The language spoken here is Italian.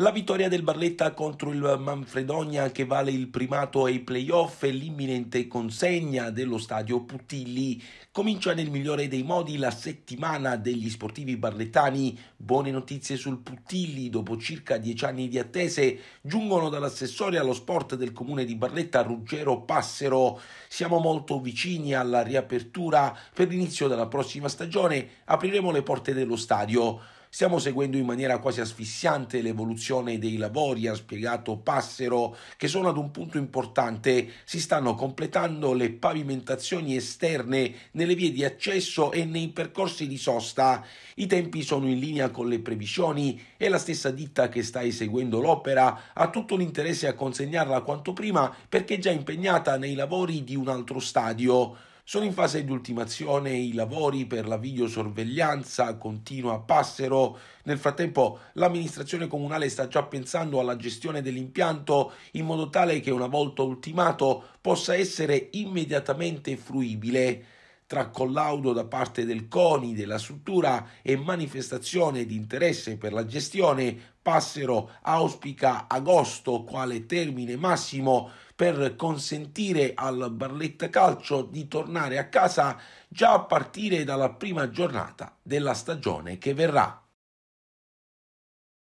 La vittoria del Barletta contro il Manfredonia che vale il primato ai playoff e l'imminente consegna dello stadio Putilli comincia nel migliore dei modi la settimana degli sportivi barlettani. Buone notizie sul Putilli, dopo circa dieci anni di attese, giungono dall'assessore allo sport del comune di Barletta Ruggero Passero. Siamo molto vicini alla riapertura per l'inizio della prossima stagione, apriremo le porte dello stadio. Stiamo seguendo in maniera quasi asfissiante l'evoluzione dei lavori, ha spiegato Passero, che sono ad un punto importante. Si stanno completando le pavimentazioni esterne nelle vie di accesso e nei percorsi di sosta. I tempi sono in linea con le previsioni e la stessa ditta che sta eseguendo l'opera ha tutto l'interesse a consegnarla quanto prima perché è già impegnata nei lavori di un altro stadio. Sono in fase di ultimazione i lavori per la videosorveglianza continua a Passero. Nel frattempo l'amministrazione comunale sta già pensando alla gestione dell'impianto in modo tale che una volta ultimato possa essere immediatamente fruibile tra collaudo da parte del CONI della struttura e manifestazione di interesse per la gestione, Passero auspica agosto quale termine massimo per consentire al Barletta Calcio di tornare a casa già a partire dalla prima giornata della stagione che verrà.